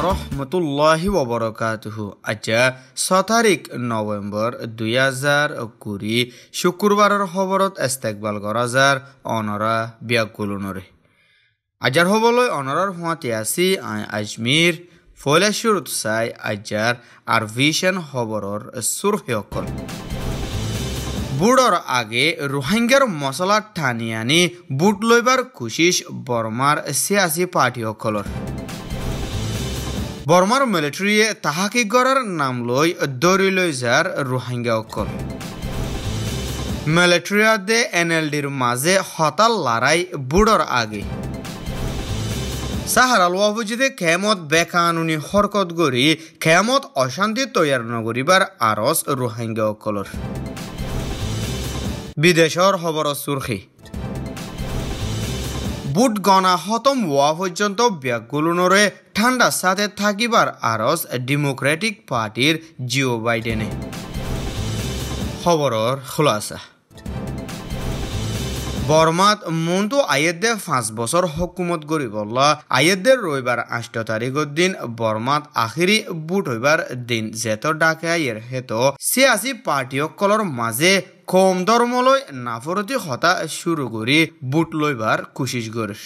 warahmatullahi wabarakatuh Aja Sotarik November 2020 Kuri Syukurwar Hobarot Estekbal Gorazar Onora Biakulunuri Ajar Hoboloi Onorar Huatiasi Ay Ajmir Fola Syurut Say Ajar Arvishan Hoboror Surhyokol বুড়ৰ আগে ৰোহিংগাৰ মছলা টানি আনি বুট লৈবাৰ coaches বৰ্মাৰ চিয়াচী পাৰ্টীসকলৰ বৰ্মাৰ মিলিটাৰীয়ে তাহাকিগড়ৰ নাম লৈ দৰিলৈ যাৰ ৰোহিংগাসকল মিলিটাৰীয়ে N L ডিৰ মাজে হতাল লাৰাই বুডৰ আগে চাহাৰাল অভিজিতে খেমত বেকানুনি হৰকত গঢ়ি খেমত অশান্তি তৈয়াৰ নকৰিবাৰ আঁৰছ ৰোহিংগাসকলৰ বিদেশৰ খবৰ চুৰ্খী বুট গনা হতম হওয়া পর্যন্ত ব্যাগগুলোরে ঠান্ডার সাথে থাকিবার আরস ডেমোক্রেটিক পার্টির জিও বাইডেনে খবরর খুলাসা বর্মাত মন্তু আয়েদ্দে পাঁচ বছর হকুমত গরিব আয়েদ্দের রবিবার আষ্ট তারিখের দিন বর্মাত আখিরি বুট হইবার দিন যেত ডাকে এর হেত সে আসি পার্টিসকলর মাঝে কম ধর্মলৈ নাফরতি হতা শুরু কৰি বুট লইবার কোশিশ কৰিছ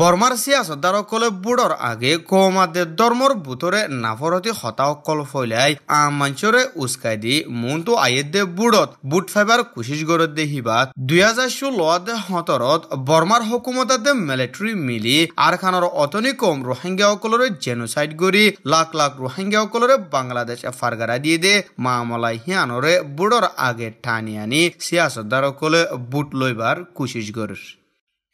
বর্মার সিয়াসতদারসকলে বুড়র আগে কৌমাদে ধর্মর বুতরে নাফরতি হতাসকল ফৈলাই আমাঞ্চরে উস্কাই দি মনটো আয়েদে বুড়ত বুট ফাইবার কোশিশ গড়ত দে হিবাত দুই হাজার ষোলত সতরত বর্মার হকুমতাতে মিলিটারি মিলি আরখানৰ অতনি কম রোহিঙ্গাসকলরে জেনোসাইড গড়ি লাখ লাখ রোহিঙ্গাসকলরে বাংলাদেশ ফারগারা দিয়ে দে মামলাই হিয়ানরে বুড়র আগে টানি আনি সিয়াসতদারসকলে বুট লইবার কোশিশ গড়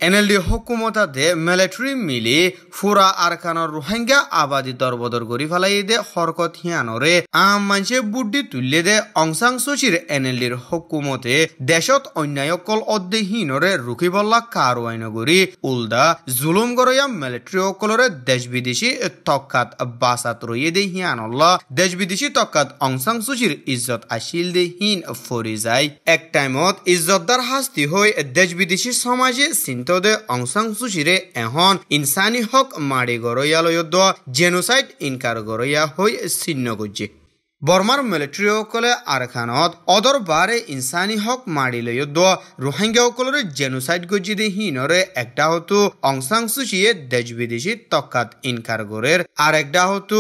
এনএলডি হকুমতাতে মিলিটারি মিলি ফুরা আরকানর রোহিঙ্গা আবাদি দরবদর করি ফেলাই দে হরকত হিয়ানরে আম মানসে বুদ্ধি তুললে দে অংশাং সুচির এনএলডির হকুমতে দেশত অন্যায় অন্যায়কল অদ্দেহীনরে রুকি বল্লা কারওয়াইন করি উলদা জুলুম গরয়া মিলিটারি অকলরে দেশ বিদেশি তকাত বাসাত রয়ে দে হিয়ানল্লা দেশ বিদেশি তকাত অংশাং সুচির ইজ্জত আসিল দে হিন ফরি যায় এক টাইমত ইজ্জতদার হাস্তি হই দেশ বিদেশি সমাজে চিন্ত মেতদে অংসাং সুচিরে এখন ইনসানি হক মারি গরইয়া লয়দ জেনোসাইড ইনকার গরইয়া হই ছিন্ন করছে বর্মাৰ মিলিটাৰীসকলে আৰখানত অদৰ বাৰে ইনসানি হক মাৰি লৈ সকলের জেনোচাইড গজিদে হীনৰে একটা হতো অংচাং চুচিয়ে দেশ বিদেশি তকাত ইনকার গরের আর একটা হতো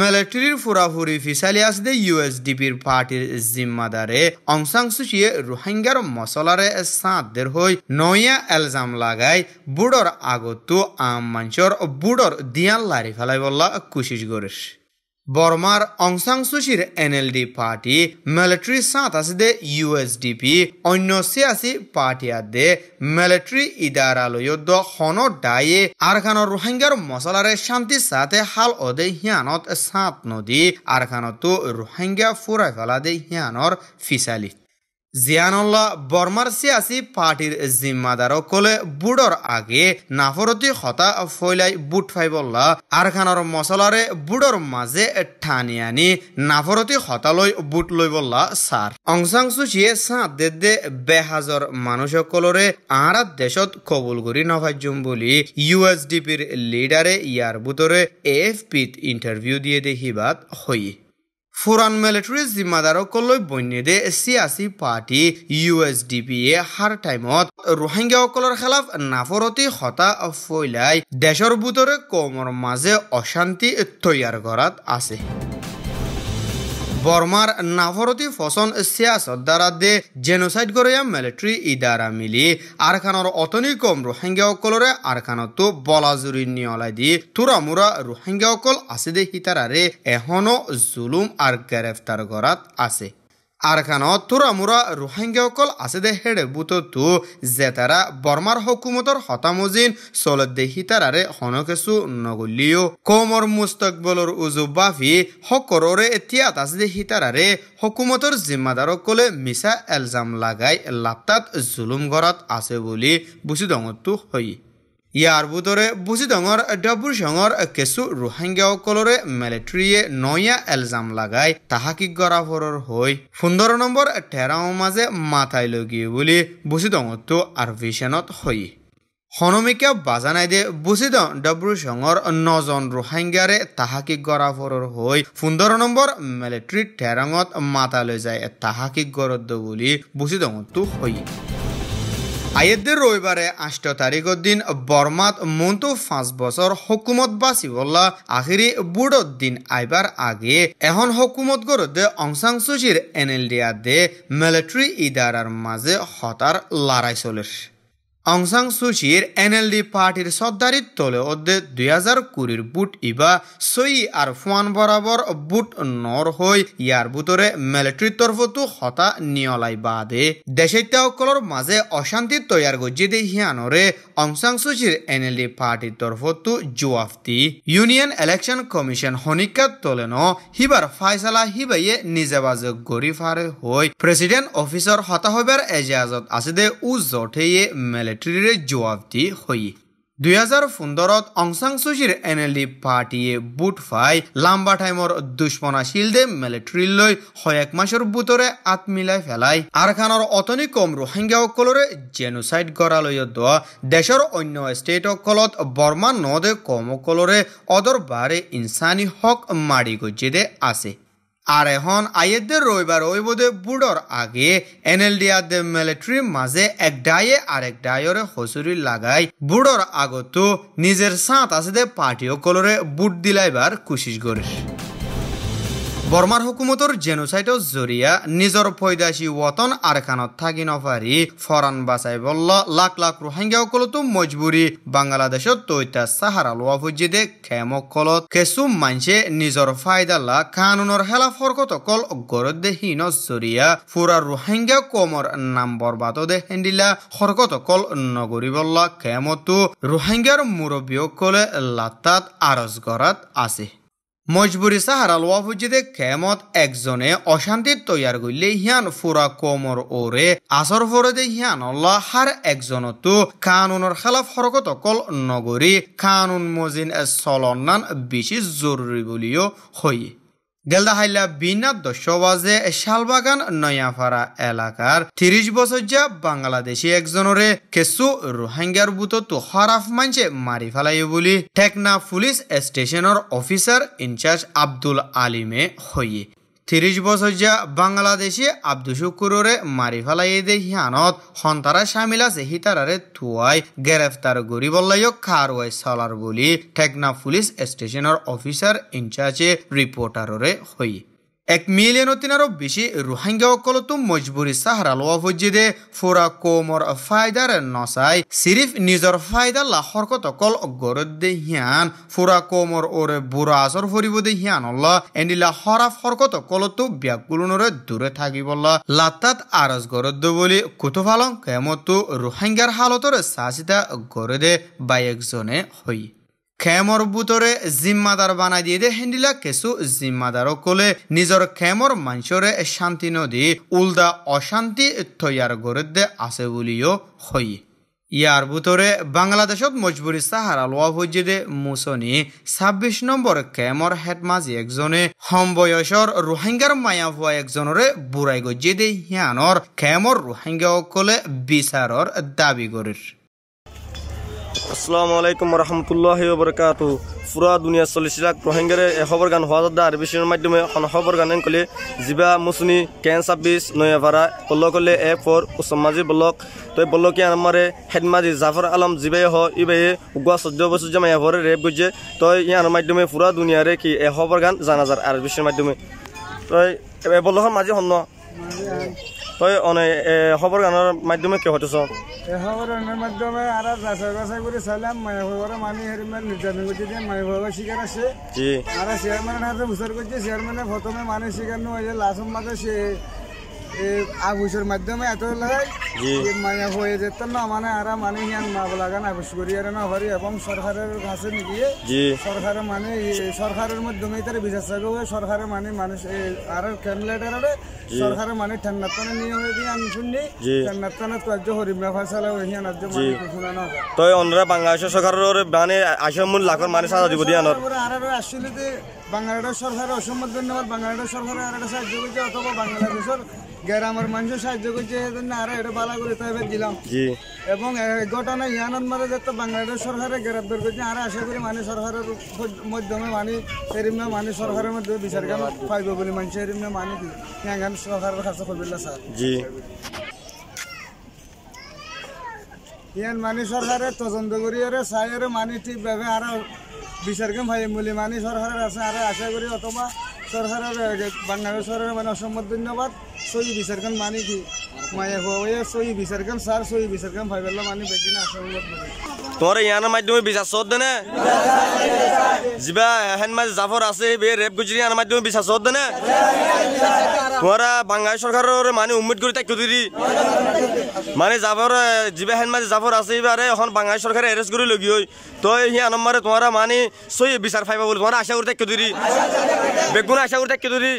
মিলিটারির ফুরাফুরি ফিসালি আসদে ইউএসডিপির পার্টির জিম্মাদারে অংসাং চুচিয়ে রোহিঙ্গার মশলারে সাঁতদের হয়ে নয়া এলজাম লাগাই বুড়র আগত আম মঞ্চর বুড়র দিয়ান লারি ফেলাই বল্লা কুশিস গরেশ বর্মার অংসাংসুচির এন এনএলডি পার্টি মিলিটারি সাঁত আছে দে ইউএসডিপি অন্য সিয়াসি পার্টি আর আদে মিলিটারি ইদারালয়দ হন ডায়ে আরখান রোহিঙ্গার মশলারে শান্তি সাথে হাল অদে হিয়ানত সাঁত নদী আরখানতো রোহিঙ্গা ফুরাই ফেলা দে হিয়ানর ফিসালিত জিয়ানুল্লাহ বর্মার সিয়াসি পার্টির জিম্মাদারক কলে বুড়র আগে নাফরতি হতা ফৈলাই বুট ফাইবল্লা আরখানর মশলারে বুড়র মাঝে ঠানি আনি নাফরতি হতালৈ বুট লইবল্লা সার অংশাং সুচিয়ে সাঁদে দে বেহাজর মানুষসকলরে আঁরা দেশত কবুল করি নভাজ্যম বলি ইউএসডিপির লিডারে ইয়ার বুতরে এফ পিত ইন্টারভিউ দিয়ে দেখিবাদ হই ফোরান মিলিটাৰীৰ জিম্মাদাৰসকলৈ বন্যদে চিয়াচী পাৰ্টি ইউ এছ ডি পিয়ে হাৰ টাইমত ৰোহিংগাসকলৰ খেলাফ নাফৰতি হতা ফৈলাই দেশৰ বুটৰে কমৰ মাজে অশান্তি তৈয়াৰ কৰাত আছে বর্মার নাভরতি ফসন সিয়াস দারাদে জেনোসাইড করিয়া মিলিটারি ইদারা মিলি আরখানর অতনি কম রোহিঙ্গা অকলরে আরখানত নিয়লাই দি তুরা মুরা রোহিঙ্গা অকল দে হিতারারে এহনো জুলুম আৰু গ্ৰেফতাৰ কৰাত আছে আৰখানত তোৰা মোৰা ৰোহিংগীয়াসকল আছে দে হেৰে বুটতো যে তাৰা বৰ্মাৰ হকুমতৰ হতামজিন চলত দেহি তাৰাৰে হনকেচু নগলিও কমৰ মুস্তকবলৰ উজু বাফি সকৰৰে এতিয়া তাছে দেহি তাৰাৰে হকুমতৰ জিম্মাদাৰসকলে মিছা এলজাম লগাই লাপতাত জুলুম ঘৰত আছে বুলি বুজি দঙতো হয় ইয়াৰ বুটৰে বুজি ডঙৰ ডাবুৰ চঙৰ কেঁচু ৰোহাংগীয়াসকলৰে মিলিটেৰীয়ে নয়া এলজাম লগাই তাহাকী গৰাভৰৰ হৈ সোন্দৰ নম্বৰ ঠেৰাও মাজে মাথাই লগি বুলি বুজি ডঙৰটো আৰ্ভিশ্যনত হৈ হনমিকা বাজানাইদে বুজিদ ডব্ৰু চঙৰ নজন ৰোহাংগীয়াৰে তাহাকী গৰাভৰৰ হৈ সোন্দৰ নম্বৰ মিলিটেৰী ঠেৰাঙত মাথালৈ যায় তাহাকী গৰদ্দ বুলি বুজি ডঙৰটো হয় আয়েদের রবিবারে আষ্ট তারিখের দিন বর্মাত মন্তু পাঁচ বছর হকুমত বাসি বললা আখিরি বুড়োর দিন আইবার আগে এখন হকুমত গরদে অংসাং সুচির এনএলডিয়া দে মিলিটারি ইদারার মাঝে হতার লড়াই চলিস অংসাং সুচির এনএলডি পার্টির সর্দারিত তলে অধ্যে দুই হাজার কুড়ির বুট ইবা সই আর ফুয়ান বরাবর বুট নর হই ইয়ার বুতরে মিলিটারির তরফতো হতা নিয়লাই বাদে দেশাইত্যাসকলের মাঝে অশান্তি তৈয়ার গজ্জি দে হিয়ানরে অংসাং সুচির এনএলডি পার্টির তরফতো জুয়াফতি ইউনিয়ন ইলেকশন কমিশন হনিকা তোলে ন হিবার ফাইসালা হিবাইয়ে নিজে গরিফারে হই প্রেসিডেন্ট অফিসর হতা হবার এজাজত আছে দে উ জঠেয়ে মেলে দি হই হৈ দুহেজাৰ পোন্ধৰত অংচাং চুচিৰ এন এল ডি পাৰ্টীয়ে বুট ফাই লাম্বা টাইমৰ দুশ্মন আছিল দে মিলিটাৰীলৈ এক মাসের বুটৰে আত মিলাই আর খানর অতনি কম ৰোহিংগাসকলৰে জেনোসাইড গঢ়ালৈ দোৱা দেশৰ অন্য ষ্টেটসকলত বৰ্মা নদে কমসকলৰে বারে ইনসানি হক মাৰি গজ্জেদে আছে আর এখন আইয়েদের রবিবার ওইবদে বুড়র আগে এনএলডি আর মিলিটারির মাঝে এক ডায়ে আর এক ডায়রে হসুরি লাগাই বুড়র আগত নিজের সাঁত আছে দে পার্টি কলরে বুট দিলাইবার কুশিস করিস বৰ্মাৰ হুকুমতৰ জেনোচাইটৰ জৰিয়া নিজৰ ফৈদাচী ৱতন আৰখানত থাকি নপাৰি ফৰাণ বাচাই বল্লা লাখ লাখ ৰোহিংগীয়াসকলতো মজবুৰি বাংলাদেশত তৈতা চাহাৰা লোৱা ভুজি দে খেমকলত কেঁচু মানছে নিজৰ ফাইদালা কানুনৰ হেলা ফৰকত অকল গৰদেহীন জৰিয়া ফুৰা ৰোহিংগীয়া কমৰ নাম বৰবাদ দে হেণ্ডিলা ফৰকত অকল নগৰী বল্লা খেমতো ৰোহিংগীয়াৰ মুৰব্বীসকলে লাটাত আৰজ গৰাত আছে মজবুরি সাহারাল ওয়াফুজিদে খেমত একজনে অশান্তির তৈয়ার গইলে হিয়ান ফুরা কোমর ওরে আসর ফরদে হিয়ান অল্লাহ হার একজনতো কানুনের খেলাফ হরকত অকল নগরী কানুন মজিন চলনান বেশি জরুরি বলিও হয়ে গেলদা হাইলা বিনাদ দশবাজে শালবাগান নয়াফারা এলাকার তিরিশ বছর যা বাংলাদেশি একজনরে কেসু রোহিঙ্গার বুততো হরাফ মানছে মারি ফেলাই বলি টেকনা পুলিশ স্টেশনের অফিসার ইনচার্জ আব্দুল আলিমে হইয়ে তিরিশ বছরিয়া বাংলাদেশে আব্দু শুক্রে মারি ফেলাই দে হিয়ানত সন্তারা সামিল আছে হিতারারে থুয়াই গ্রেফতার করি বললাইও খারওয়াই সালার বলি টেকনা পুলিশ স্টেশনের অফিসার ইনচার্জে রিপোর্টাররে হই এক মিলিয়নৰ তিন আৰু বেছি ৰোহিংগাসকলতো মজবুৰী চাহাৰা লোৱা ভুজি দে ফুৰা কমৰ ফাইদাৰ নচাই চিৰিফ নিজৰ ফাইদা লা কত অকল গৰত দে হিয়ান ফুৰা কমৰ ওৰে বুঢ়া আচৰ ফুৰিব দে হিয়ান অল এনিলা হৰা ফৰকত অকলতো ব্যাকুলনৰে দূৰে থাকিবল লাতাত আৰজ গৰত দে বুলি কুতুফালং কেমতো ৰোহিংগাৰ হালতৰে চা চিতা গৰ দে বায়েকজনে হয় খেমর বুতরে জিম্মাদার বানাই দিয়ে দে হেন্ডিলা কেসু জিম্মাদার কলে নিজর খেমর মানুষরে শান্তি নদী উল্দা অশান্তি তৈয়ার করে দে আছে বলিও হই ইয়ার বুতরে বাংলাদেশত মজবুরি সাহারা লোয়া হইজিদে মুসনি ছাব্বিশ নম্বর কেমর হেডমাজি একজনে বয়সর রোহিঙ্গার মায়া হওয়া একজনরে বুড়াই গজিয়ে দে হিয়ানর কেমর রোহিঙ্গা সকলে বিচারর দাবি করির আসসালামু আলাইকুম রহমতুল্লাহ বরকাত পুরা দুনিয়া চল্লিশ লাখ রোহিঙ্গারে এখবর গান হওয়া যাদা আর বিশ্বের মাধ্যমে এখন খবর গানেন কলে জিবা মুসনি কেন ছাব্বিশ নয়া ভাড়া পল্ল কলে এ ফোর ওসমাজি বলক তো বলকিয়া আমারে হেডমাজি জাফর আলম জিবাই হ ইবাই উগুয়া চৌদ্দ বছর জমা এভরে রেপ গুজে তো ইয়ার মাধ্যমে পুরা দুনিয়ারে কি এখবর গান জানা যার আর বিশ্বের মাধ্যমে তো এ বলল মাজি শুন তই অনে খবর গানের মাধ্যমে কে হতেছ খবর গানের মাধ্যমে আর যাচাই বাছাই করে চাইলাম মায়া ভাবারা মানি হেরি মানে নির্যাতন করছে যে মায়া ভাবা শিকার আছে জি আর চেয়ারম্যানের হাতে হুসার করছে চেয়ারম্যানের প্রথমে মানে শিকার নয় লাস্ট মাঝে সে আবুসের মাধ্যমে এত লাগাই মানে হয়ে যেত না মানে আর মানে ইয়ান মা লাগান আবুস করি আর না হরি এবং সরকারের কাছে নিয়ে সরকার মানে সরকারের মাধ্যমে তার বিচার চাইবে হয়ে সরকারের মানে মানুষ আর ক্যান্ডিডেটারে সরকারের মানে ঠান্ডাতনে নিয়ে হয়ে দিয়ে আমি শুনি ঠান্ডাতনে কার্য হরিম ফাইসালা হয়ে ইয়ান আজ মানে শোনানো তই অন্ধ্রা বাংলাদেশ সরকারের মানে আসামুল লাখর মানে সাজা দিব দিয়ে আনর আর আসলে বাংলাদেশ সরকারের অসম্মত ধন্যবাদ বাংলাদেশ সরকার আর একটা সাহায্য করছে অথবা বাংলাদেশের গ্রামের মানুষের সাহায্য করছে এজন্য আরো এটা বালা করে তাই দিলাম এবং ঘটনা ইয়ানোর মাঝে যাতে বাংলাদেশ সরকারের গ্রেপ্তার করছে আর আশা করি মানুষ সরকারের মাধ্যমে মানে এরিমে মানুষ সরকারের মাধ্যমে বিচার কেন পাইব বলে মানুষ এরিমে মানি ইয়াঙ্গান সরকারের কাছে কবিল্লা স্যার জি ইয়ান মানি সরকারের তদন্ত করি আরে আরে মানি ঠিকভাবে আরো বিচারকেম ভাই মানি সরকারের আছে আর আশা করি অথবা সরকারের বাংলাদেশ সরকারের মানে অসম্ভব ধন্যবাদ সই বিসর্জন মানে কি মায়া হওয়া সই বিসর্জন সার সই বিসর্জন ভাইবেলা মানে বেগিনা আসলে তোর ইয়ানা মাধ্যমে বিশ্বাস দেনে যা হেন মাঝে জাফর আছে বে রেপ গুজরি আনার মাধ্যমে বিশ্বাস দেনে তোরা বাংলাদেশ সরকারের মানে উম্মিদ করি তাই কুদিরি মানে জাফর যা হেন মাঝে জাফর আছে আরে এখন বাংলাদেশ সরকারে অ্যারেস্ট করে লগি হই তো হি আনার মারে তোরা মানে সই বিচার ফাইবা বলে তোরা আশা করি তাই কুদিরি বেগুন আশা করি তাই কুদিরি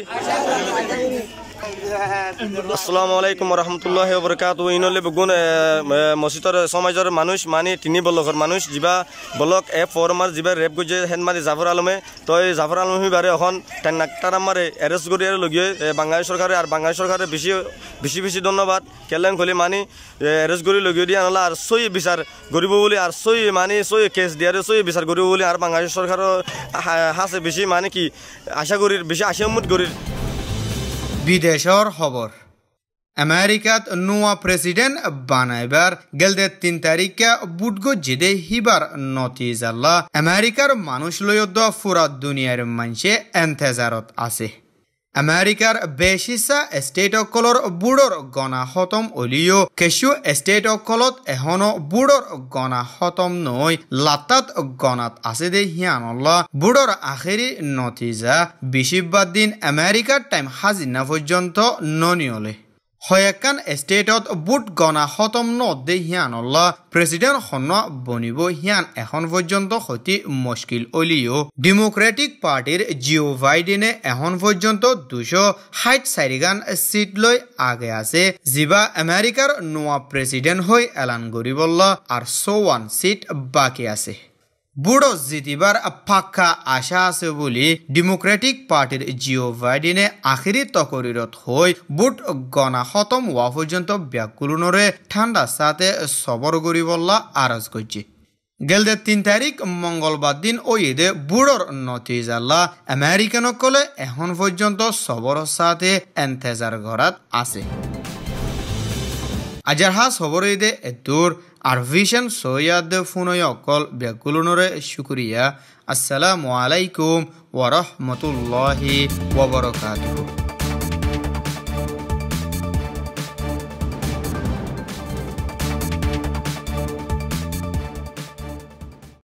আসসালামু আলাইকুম রহমতুল্লাহ বরকাত ইনলে গুণ মসজিদর সমাজের মানুষ মানে তিনি ব্লকর মানুষ যা বলক এ ফোর মার যা রেপ গুজে হেন মারি জাফর আলমে তো এই জাফর আলমী বারে এখন নাকটারা মারে অ্যারেস্ট করি আর লগিয়ে বাঙালি সরকারে আর বাঙালি সরকারে বেশি বেশি বেশি ধন্যবাদ কেলেন খুলি মানি অ্যারেস্ট করি লগিয়ে দিয়ে আনলা আর সই বিচার করিব বলে আর সই মানে সই কেস দিয়ে সই বিচার করিব বলে আর বাঙালি সরকারও হাসে বেশি মানে কি আশা করির বেশি আশামুট করির বিদেশর খবর আমেরিকাত নোয়া প্রেসিডেন্ট বানাইবার গেলদে তিন তারিখে বুটগো জেদে হিবার নতি জাল্লা আমেরিকার মানুষ লয়দ্দ ফুরা দুনিয়ার মানুষে এন্তেজারত আছে আমেরিকার বেশিসা অকলর বুড়র গণা খতম কেশু কিছু অকলত এখনো বুড়র গণা খতম নৈ লাটাত গণাত আছে দে হিয়ানল্লা বুড়র আখেৰি নতিজা বিশিবাদ দিন আমেৰিকাৰ টাইম হাজিনা পৰ্যন্ত ননিয়লে হয়াকান ষ্টেটত বুট গনা খতম নদে হিয়ান অল্লা প্রেসিডেন্ট হন বনিব হিয়ান এখন পর্যন্ত হতি মুশকিল অলিও ডেমোক্রেটিক পার্টির জিও বাইডেনে এখন পর্যন্ত দুশো ষাট চারিগান সিট লৈ আগে আছে জিবা আমেরিকার নোয়া প্রেসিডেন্ট হৈ এলান গরিবল্লা আর সোয়ান সিট বাকি আছে বুড়ো জিতিবার ফাঁকা আশা আছে বুলি ডেমোক্রেটিক পার্টির জিও বাইডেনে আখিরি তকরিরত হৈ বুট গণা খতম হওয়া পর্যন্ত ব্যাকুলনরে ঠান্ডা সাথে সবর করিবল্লা আরজ করছে গেলদে তিন তারিখ মঙ্গলবার দিন ও ঈদে বুড়োর নতিজাল্লা আমেরিকানকলে এখন পর্যন্ত সবর সাথে এন্তেজার ঘরাত আছে আজার হাস হবর ঈদে দূর আর ভিশন সৈয়াদ ফুনয় অকল ব্যাকুলনরে শুক্রিয়া আসসালামু আলাইকুম ওরহমতুল্লাহি ওবরকাতুহ